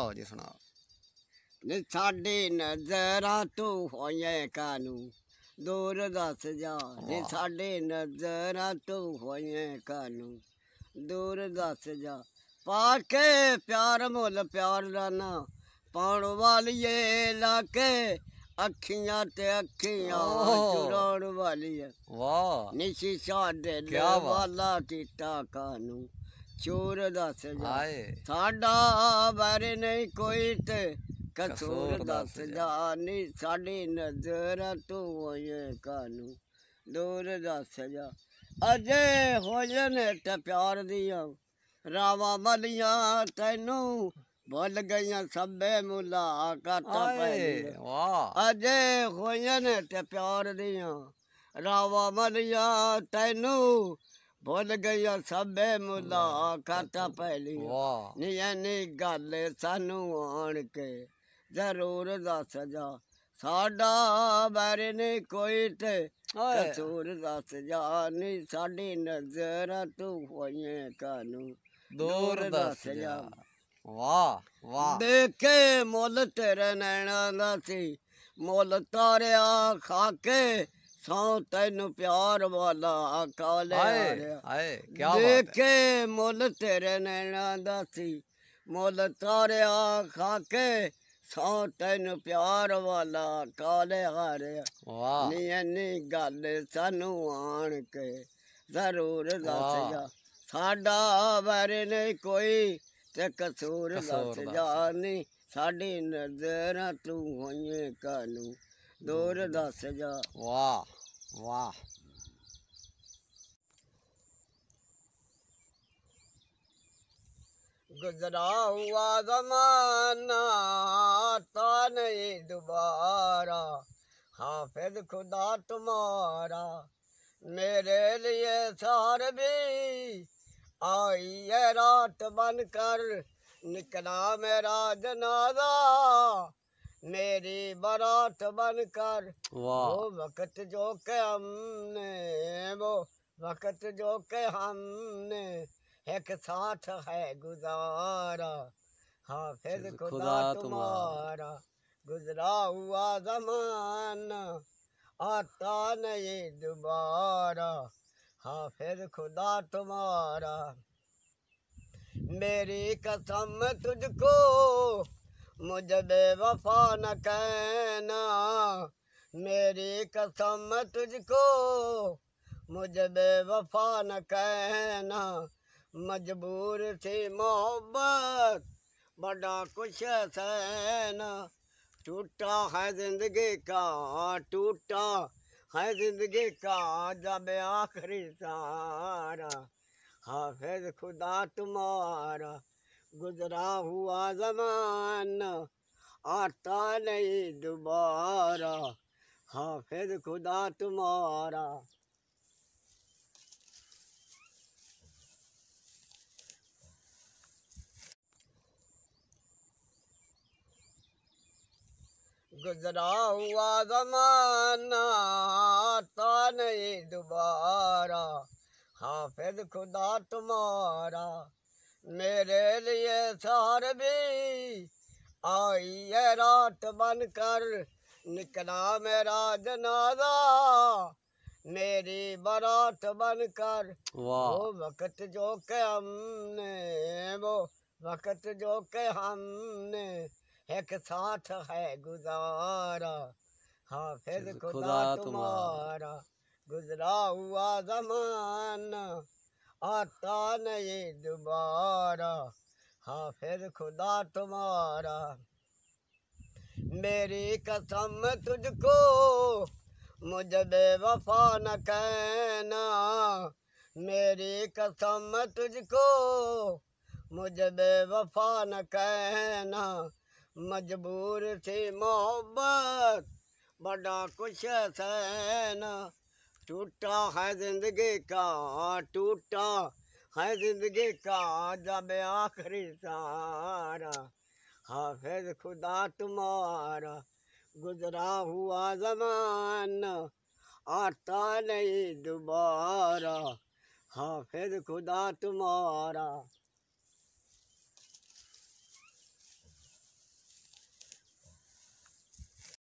ਆਓ ਜੀ ਸੁਣਾਓ ਨੇ ਸਾਡੇ ਨਜ਼ਰਾਂ ਤੋਂ ਹੋਏ ਕਾਨੂੰ ਦੂਰ ਦੱਸ ਜਾ ਨੇ ਸਾਡੇ ਨਜ਼ਰਾਂ ਤੋਂ ਹੋਏ ਕਾਨੂੰ ਦੂਰ ਦੱਸ ਜਾ ਪਾ ਕੇ ਪਿਆਰ ਮੁੱਲ ਪਿਆਰ ਲਾਨਾ ਪਾਉਣ ਵਾਲੀਏ ਲਾਕੇ ਅੱਖੀਆਂ ਤੇ ਅੱਖੀਆਂ ਚੁਰਾਉਣ ਵਾਲੀ ਹੈ ਵਾਹ ਨਿਸ਼ੀ ਸਾਡੇ ਵਾਲਾ ਟੀਟਾ ਕਾਨੂੰ ਚੋਰ ਦੱਸ ਜਾ ਸਾਡਾ ਵਰ ਨਹੀਂ ਕੋਈ ਤੇ ਕਸੂਰ ਦੱਸ ਜਾ ਨਹੀਂ ਸਾਡੀ ਨਜ਼ਰ ਤੂੰ ਹੋਏ ਕਾਨੂੰ ਦੂਰ ਦੱਸ ਜਾ ਅਜੇ ਨੇ ਤੇ ਪਿਆਰ ਦੀਆਂ ਰਾਵਾ ਬਲੀਆਂ ਤੈਨੂੰ ਭੁੱਲ ਗਈਆਂ ਸਭੇ ਮੁਲਾਕਾਤਾਂ ਪਏ ਵਾਹ ਅਜੇ ਨੇ ਤੇ ਪਿਆਰ ਦੀਆਂ ਰਾਵਾ ਬਲੀਆਂ ਤੈਨੂੰ ਬੋਲ ਗਈਆ ਸਭੇ ਮੁਲਾ ਕਾਟਾ ਪਹਿਲੀ ਨੀ ਐਨੀ ਗੱਲ ਸਾਨੂੰ ਆਣ ਕੇ ਜ਼ਰੂਰ ਦੱਸ ਜਾ ਸਾਡਾ ਬਾਰ ਨੇ ਕੋਈ ਤੇ ਕਸੂਰ ਦੱਸ ਜਾ ਨੀ ਸਾਡੀ ਨਜ਼ਰ ਤੂੰ ਹੋਈਏ ਕਾਨੂੰ ਦੂਰ ਦੱਸ ਜਾ ਵਾ ਵਾ ਦੇਖੇ ਮੁੱਲ ਤੇਰੇ ਨੈਣਾ ਦਾ ਸੀ ਮੁੱਲ ਤਾਰਿਆ ਖਾ ਕੇ ਦੱਸਾਂ ਤੈਨੂੰ ਪਿਆਰ ਵਾਲਾ ਆਕਾ ਲੈ ਆਇਆ ਹਾਏ ਕੀ ਬਾਤ ਦੇਖੇ ਮੁੱਲ ਤੇਰੇ ਨੈਣਾ ਦਾ ਸੀ ਮੁੱਲ ਤਾਰਿਆ ਖਾ ਕੇ ਸੌ ਤੈਨੂੰ ਪਿਆਰ ਵਾਲਾ ਕਾਲੇ ਹਾਰਿਆ ਵਾਹ ਨੀ ਇੰਨੀ ਗੱਲ ਸਾਨੂੰ ਆਣ ਕੇ ਜ਼ਰੂਰ ਦੱਸ ਜਾ ਸਾਡਾ ਵਰ ਨਹੀਂ ਕੋਈ ਤੇ ਕਸੂਰ ਦੱਸ ਜਾ ਨਹੀਂ ਸਾਡੀ ਨਜ਼ਰਾਂ ਤੂੰ ਹੋਈਏ ਕਾਲੂ ਦੂਰ ਦੱਸ ਜਾ ਵਾਹ वाह गुजरा हुआ जमाना तो नहीं दोबारा हाफिज खुदा तुम्हारा मेरे लिए सार भी आई है रात बनकर निकला मेरा जनाजा मेरी बन बनकर वो वक्त जो के हमने वो वक्त जो के हमने एक साथ है गुजारा हाफिज खुदा तुम्हारा गुजरा हुआ जमाना आता नहीं दोबारा हाफिज खुदा तुम्हारा मेरी कसम तुझको मुझ बेवफा न कहना मेरी कसम तुझको मुझ बेवफा न कहना मजबूर थी मोहब्बत बड़ा कुछ सहना टूटा है जिंदगी का टूटा है जिंदगी का जब आखिरी सारा हाफिज खुदा तुम्हारा گزرا ہوا زمان آتا نہیں دوبارہ حافظ خدا تمہارا گزرا ہوا زمان آتا نہیں دوبارہ حافظ خدا تمہارا मेरे लिए सार भी आई है रात बन कर निकला मेरा जनाजा मेरी बारात बन कर वो वक़्त जो के हमने वो वक़्त जो के हमने एक साथ है गुजारा हाफिज खुदा तुम्हारा गुजरा हुआ जमाना आता नहीं दोबारा हाँ फिर खुदा तुम्हारा मेरी कसम तुझको मुझ बेवफा न कहना मेरी कसम तुझको मुझ बेवफा न कहना मजबूर थी मोहब्बत बड़ा कुछ सहना टूटा है जिंदगी का टूटा है जिंदगी का जब आखिरी सारा हाफिज खुदा तुम्हारा गुजरा हुआ जमान आता नहीं दोबारा हाफिज खुदा तुम्हारा